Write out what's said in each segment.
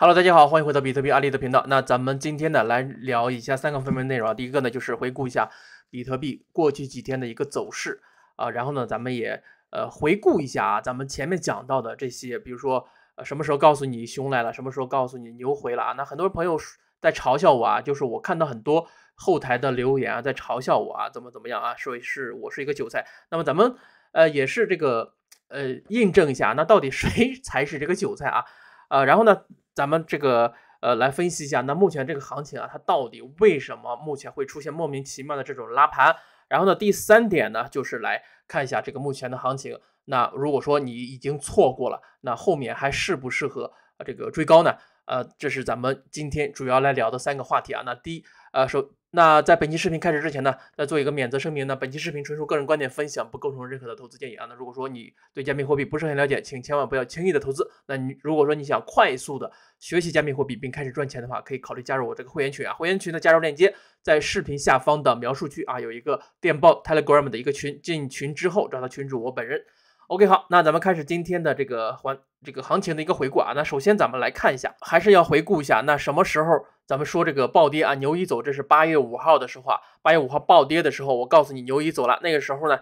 Hello，大家好，欢迎回到比特币阿力的频道。那咱们今天呢，来聊以下三个方面内容啊。第一个呢，就是回顾一下比特币过去几天的一个走势啊。然后呢，咱们也呃回顾一下啊，咱们前面讲到的这些，比如说呃什么时候告诉你熊来了，什么时候告诉你牛回了啊。那很多朋友在嘲笑我啊，就是我看到很多后台的留言啊，在嘲笑我啊，怎么怎么样啊，说是我是一个韭菜。那么咱们呃也是这个呃印证一下，那到底谁才是这个韭菜啊？呃，然后呢？咱们这个呃，来分析一下，那目前这个行情啊，它到底为什么目前会出现莫名其妙的这种拉盘？然后呢，第三点呢，就是来看一下这个目前的行情。那如果说你已经错过了，那后面还适不适合这个追高呢？呃，这是咱们今天主要来聊的三个话题啊。那第一，呃，首。那在本期视频开始之前呢，那做一个免责声明呢，本期视频纯属个人观点分享，不构成任何的投资建议啊。那如果说你对加密货币不是很了解，请千万不要轻易的投资。那你如果说你想快速的学习加密货币并开始赚钱的话，可以考虑加入我这个会员群啊。会员群的加入链接在视频下方的描述区啊，有一个电报 Telegram 的一个群，进群之后找到群主我本人。OK，好，那咱们开始今天的这个环这个行情的一个回顾啊。那首先咱们来看一下，还是要回顾一下，那什么时候？咱们说这个暴跌啊，牛一走，这是八月五号的时候啊，八月五号暴跌的时候，我告诉你牛一走了。那个时候呢，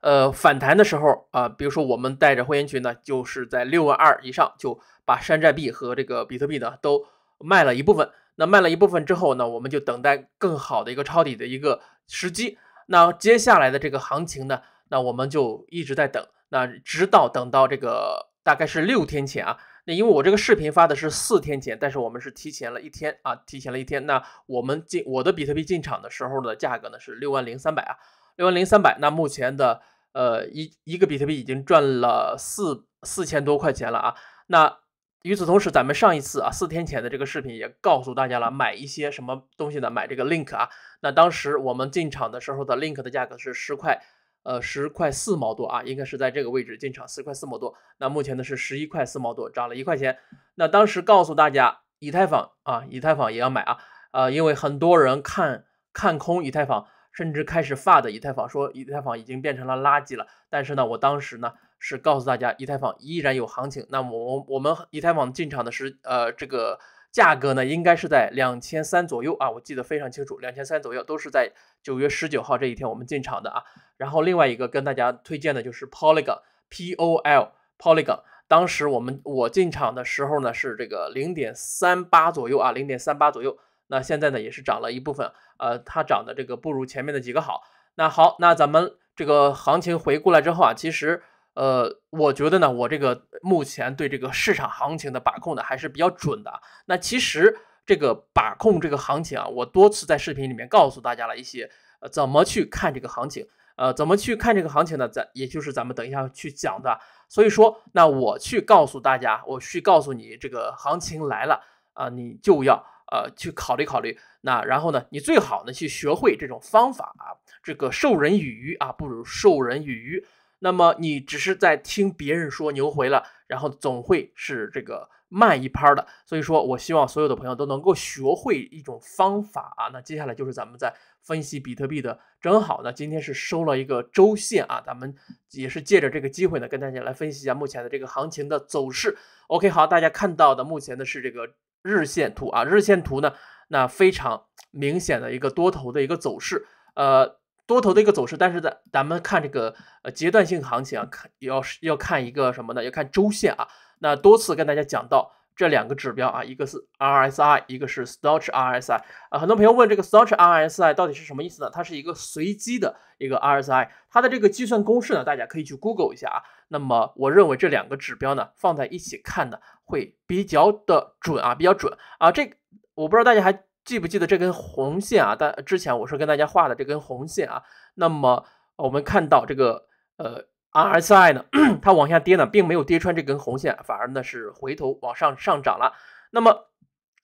呃，反弹的时候啊，比如说我们带着会员群呢，就是在六万二以上就把山寨币和这个比特币呢都卖了一部分。那卖了一部分之后呢，我们就等待更好的一个抄底的一个时机。那接下来的这个行情呢，那我们就一直在等，那直到等到这个大概是六天前啊。那因为我这个视频发的是四天前，但是我们是提前了一天啊，提前了一天。那我们进我的比特币进场的时候的价格呢是六万零三百啊，六万零三百。那目前的呃一一个比特币已经赚了四四千多块钱了啊。那与此同时，咱们上一次啊四天前的这个视频也告诉大家了，买一些什么东西呢？买这个 LINK 啊。那当时我们进场的时候的 LINK 的价格是十块。呃，十块四毛多啊，应该是在这个位置进场，十块四毛多。那目前呢是十一块四毛多，涨了一块钱。那当时告诉大家，以太坊啊，以太坊也要买啊，呃，因为很多人看看空以太坊，甚至开始发的以太坊，说以太坊已经变成了垃圾了。但是呢，我当时呢是告诉大家，以太坊依然有行情。那么我我们以太坊进场的时，呃，这个。价格呢，应该是在两千三左右啊，我记得非常清楚，两千三左右都是在九月十九号这一天我们进场的啊。然后另外一个跟大家推荐的就是 Polygon，P O L Polygon，当时我们我进场的时候呢是这个零点三八左右啊，零点三八左右。那现在呢也是涨了一部分，呃，它涨的这个不如前面的几个好。那好，那咱们这个行情回顾来之后啊，其实。呃，我觉得呢，我这个目前对这个市场行情的把控呢还是比较准的。那其实这个把控这个行情啊，我多次在视频里面告诉大家了一些呃怎么去看这个行情，呃怎么去看这个行情呢？咱也就是咱们等一下去讲的。所以说，那我去告诉大家，我去告诉你这个行情来了啊，你就要呃去考虑考虑。那然后呢，你最好呢去学会这种方法啊，这个授人以鱼啊，不如授人以渔。那么你只是在听别人说牛回了，然后总会是这个慢一拍的，所以说我希望所有的朋友都能够学会一种方法啊。那接下来就是咱们在分析比特币的，正好呢今天是收了一个周线啊，咱们也是借着这个机会呢，跟大家来分析一下目前的这个行情的走势。OK，好，大家看到的目前的是这个日线图啊，日线图呢那非常明显的一个多头的一个走势，呃。多头的一个走势，但是在咱们看这个呃阶段性行情啊，看要要看一个什么呢？要看周线啊。那多次跟大家讲到这两个指标啊，一个是 RSI，一个是 Stoch RSI 啊。很多朋友问这个 Stoch RSI 到底是什么意思呢？它是一个随机的一个 RSI，它的这个计算公式呢，大家可以去 Google 一下啊。那么我认为这两个指标呢，放在一起看呢，会比较的准啊，比较准啊。这我不知道大家还。记不记得这根红线啊？但之前我是跟大家画的这根红线啊。那么我们看到这个呃 RSI 呢，它往下跌呢，并没有跌穿这根红线，反而呢是回头往上上涨了。那么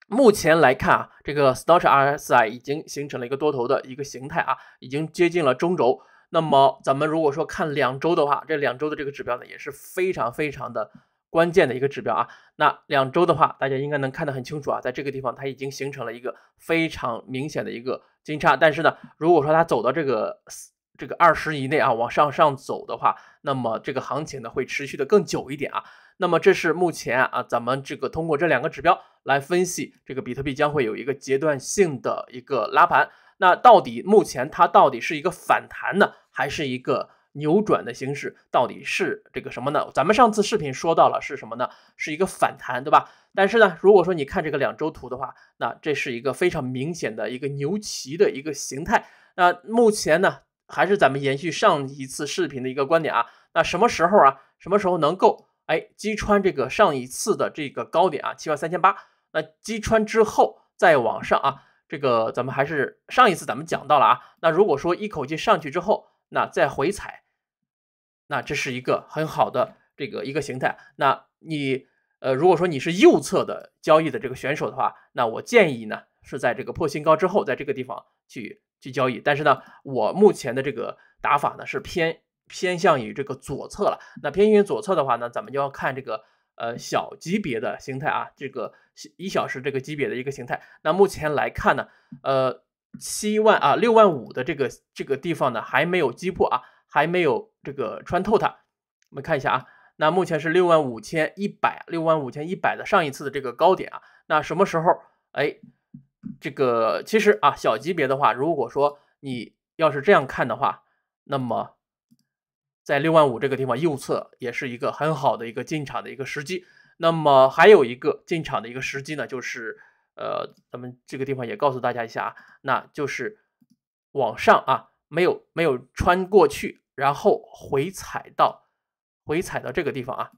目前来看啊，这个 Stoch RSI 已经形成了一个多头的一个形态啊，已经接近了中轴。那么咱们如果说看两周的话，这两周的这个指标呢也是非常非常的。关键的一个指标啊，那两周的话，大家应该能看得很清楚啊，在这个地方它已经形成了一个非常明显的一个金叉，但是呢，如果说它走到这个这个二十以内啊，往上上走的话，那么这个行情呢会持续的更久一点啊。那么这是目前啊，咱们这个通过这两个指标来分析，这个比特币将会有一个阶段性的一个拉盘。那到底目前它到底是一个反弹呢，还是一个？扭转的形式到底是这个什么呢？咱们上次视频说到了是什么呢？是一个反弹，对吧？但是呢，如果说你看这个两周图的话，那这是一个非常明显的一个牛旗的一个形态。那目前呢，还是咱们延续上一次视频的一个观点啊。那什么时候啊？什么时候能够哎击穿这个上一次的这个高点啊？七万三千八。那击穿之后再往上啊，这个咱们还是上一次咱们讲到了啊。那如果说一口气上去之后，那再回踩，那这是一个很好的这个一个形态。那你呃，如果说你是右侧的交易的这个选手的话，那我建议呢是在这个破新高之后，在这个地方去去交易。但是呢，我目前的这个打法呢是偏偏向于这个左侧了。那偏向于左侧的话呢，咱们就要看这个呃小级别的形态啊，这个一小时这个级别的一个形态。那目前来看呢，呃。七万啊，六万五的这个这个地方呢，还没有击破啊，还没有这个穿透它。我们看一下啊，那目前是六万五千一百，六万五千一百的上一次的这个高点啊。那什么时候？哎，这个其实啊，小级别的话，如果说你要是这样看的话，那么在六万五这个地方右侧也是一个很好的一个进场的一个时机。那么还有一个进场的一个时机呢，就是。呃，咱们这个地方也告诉大家一下啊，那就是往上啊，没有没有穿过去，然后回踩到回踩到这个地方啊，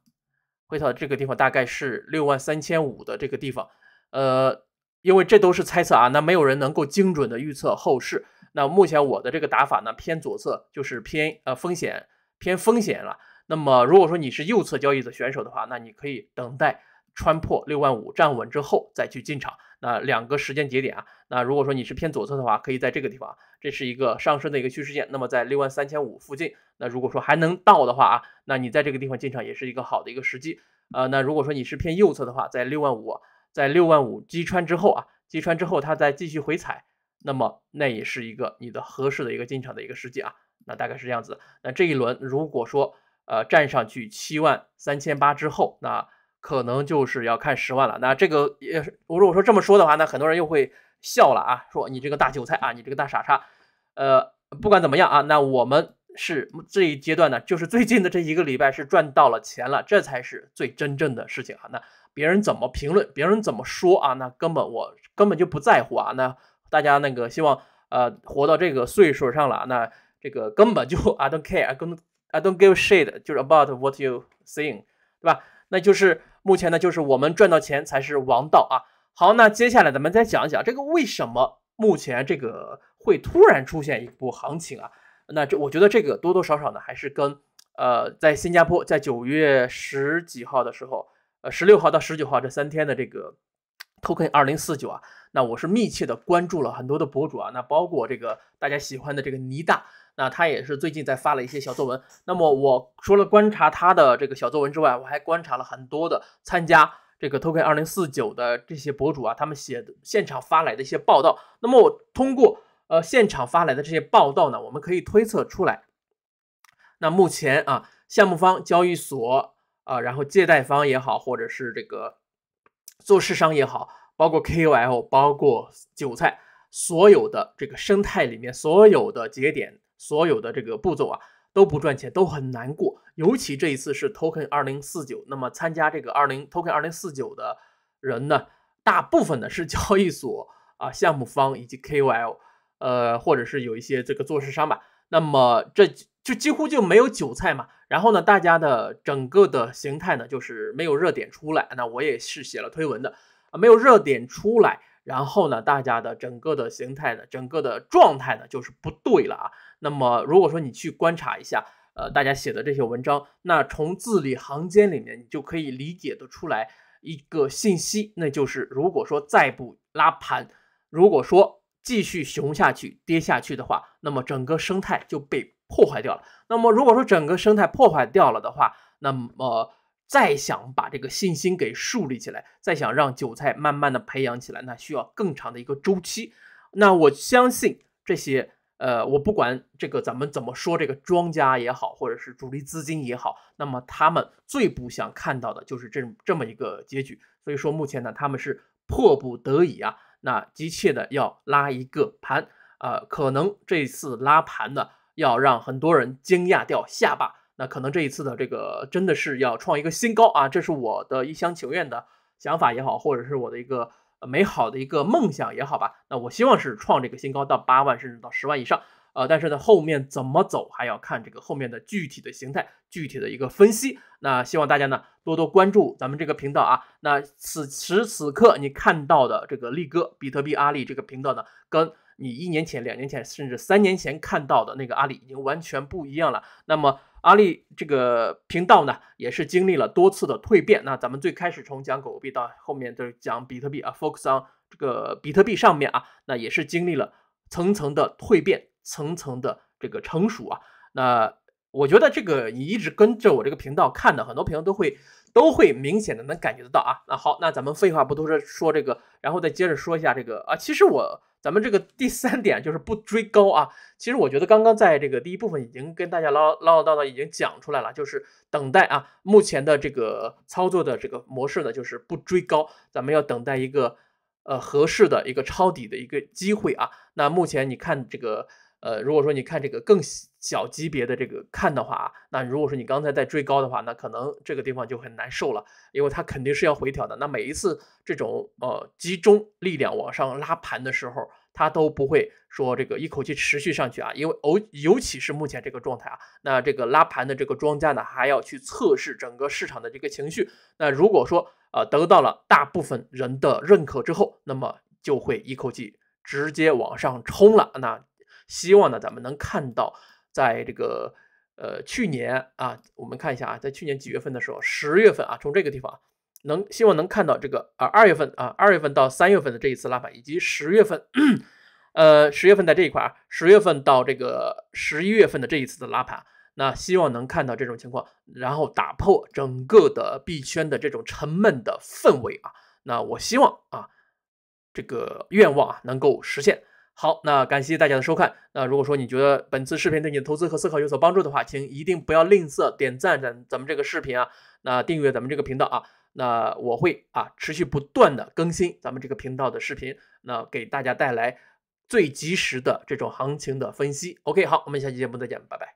回踩到这个地方大概是六万三千五的这个地方，呃，因为这都是猜测啊，那没有人能够精准的预测后市。那目前我的这个打法呢，偏左侧，就是偏呃风险偏风险了。那么如果说你是右侧交易的选手的话，那你可以等待。穿破六万五站稳之后再去进场，那两个时间节点啊，那如果说你是偏左侧的话，可以在这个地方，这是一个上升的一个趋势线，那么在六万三千五附近，那如果说还能到的话啊，那你在这个地方进场也是一个好的一个时机，呃，那如果说你是偏右侧的话，在六万五，在六万五击穿之后啊，击穿之后它再继续回踩，那么那也是一个你的合适的一个进场的一个时机啊，那大概是这样子，那这一轮如果说呃站上去七万三千八之后，那。可能就是要看十万了。那这个也是，我如果说这么说的话，那很多人又会笑了啊，说你这个大韭菜啊，你这个大傻叉。呃，不管怎么样啊，那我们是这一阶段呢，就是最近的这一个礼拜是赚到了钱了，这才是最真正的事情啊。那别人怎么评论，别人怎么说啊？那根本我根本就不在乎啊。那大家那个希望呃活到这个岁数上了，那这个根本就 I don't care，I don't I don't give shit 就是 about what you saying，对吧？那就是。目前呢，就是我们赚到钱才是王道啊。好，那接下来咱们再讲一讲这个为什么目前这个会突然出现一波行情啊？那这我觉得这个多多少少呢，还是跟呃，在新加坡在九月十几号的时候，呃，十六号到十九号这三天的这个 token 二零四九啊，那我是密切的关注了很多的博主啊，那包括这个大家喜欢的这个尼大。那他也是最近在发了一些小作文。那么我除了观察他的这个小作文之外，我还观察了很多的参加这个 Token 2049的这些博主啊，他们写的现场发来的一些报道。那么我通过呃现场发来的这些报道呢，我们可以推测出来，那目前啊，项目方、交易所啊，然后借贷方也好，或者是这个做市商也好，包括 KOL，包括韭菜，所有的这个生态里面所有的节点。所有的这个步骤啊都不赚钱，都很难过。尤其这一次是 Token 二零四九，那么参加这个二零 Token 二零四九的人呢，大部分呢是交易所啊、项目方以及 KOL，呃，或者是有一些这个做市商吧。那么这就几乎就没有韭菜嘛。然后呢，大家的整个的形态呢，就是没有热点出来。那我也是写了推文的啊，没有热点出来。然后呢，大家的整个的形态的整个的状态呢，就是不对了啊。那么，如果说你去观察一下，呃，大家写的这些文章，那从字里行间里面，你就可以理解得出来一个信息，那就是如果说再不拉盘，如果说继续熊下去、跌下去的话，那么整个生态就被破坏掉了。那么，如果说整个生态破坏掉了的话，那么再想把这个信心给树立起来，再想让韭菜慢慢的培养起来，那需要更长的一个周期。那我相信这些。呃，我不管这个，咱们怎么说，这个庄家也好，或者是主力资金也好，那么他们最不想看到的就是这这么一个结局。所以说，目前呢，他们是迫不得已啊，那急切的要拉一个盘，呃，可能这次拉盘呢，要让很多人惊讶掉下巴。那可能这一次的这个真的是要创一个新高啊，这是我的一厢情愿的想法也好，或者是我的一个。美好的一个梦想也好吧，那我希望是创这个新高到八万甚至到十万以上，呃，但是呢后面怎么走还要看这个后面的具体的形态、具体的一个分析。那希望大家呢多多关注咱们这个频道啊。那此时此刻你看到的这个力哥比特币阿里这个频道呢，跟你一年前、两年前甚至三年前看到的那个阿里已经完全不一样了。那么阿里这个频道呢，也是经历了多次的蜕变。那咱们最开始从讲狗币到后面的讲比特币啊，focus on 这个比特币上面啊，那也是经历了层层的蜕变，层层的这个成熟啊。那我觉得这个你一直跟着我这个频道看的很多朋友都会。都会明显的能感觉得到啊，那好，那咱们废话不多说，说这个，然后再接着说一下这个啊。其实我咱们这个第三点就是不追高啊。其实我觉得刚刚在这个第一部分已经跟大家唠唠叨叨已经讲出来了，就是等待啊。目前的这个操作的这个模式呢，就是不追高，咱们要等待一个呃合适的一个抄底的一个机会啊。那目前你看这个。呃，如果说你看这个更小级别的这个看的话，那如果说你刚才在追高的话，那可能这个地方就很难受了，因为它肯定是要回调的。那每一次这种呃集中力量往上拉盘的时候，它都不会说这个一口气持续上去啊，因为尤尤其是目前这个状态啊，那这个拉盘的这个庄家呢，还要去测试整个市场的这个情绪。那如果说呃得到了大部分人的认可之后，那么就会一口气直接往上冲了。那希望呢，咱们能看到，在这个呃去年啊，我们看一下啊，在去年几月份的时候，十月份啊，从这个地方能希望能看到这个啊二月份啊，二月份到三月份的这一次拉盘，以及十月份，呃十月份在这一块啊，十月份到这个十一月份的这一次的拉盘，那希望能看到这种情况，然后打破整个的币圈的这种沉闷的氛围啊，那我希望啊这个愿望啊能够实现。好，那感谢大家的收看。那如果说你觉得本次视频对你的投资和思考有所帮助的话，请一定不要吝啬点赞咱咱们这个视频啊，那订阅咱们这个频道啊，那我会啊持续不断的更新咱们这个频道的视频，那给大家带来最及时的这种行情的分析。OK，好，我们下期节目再见，拜拜。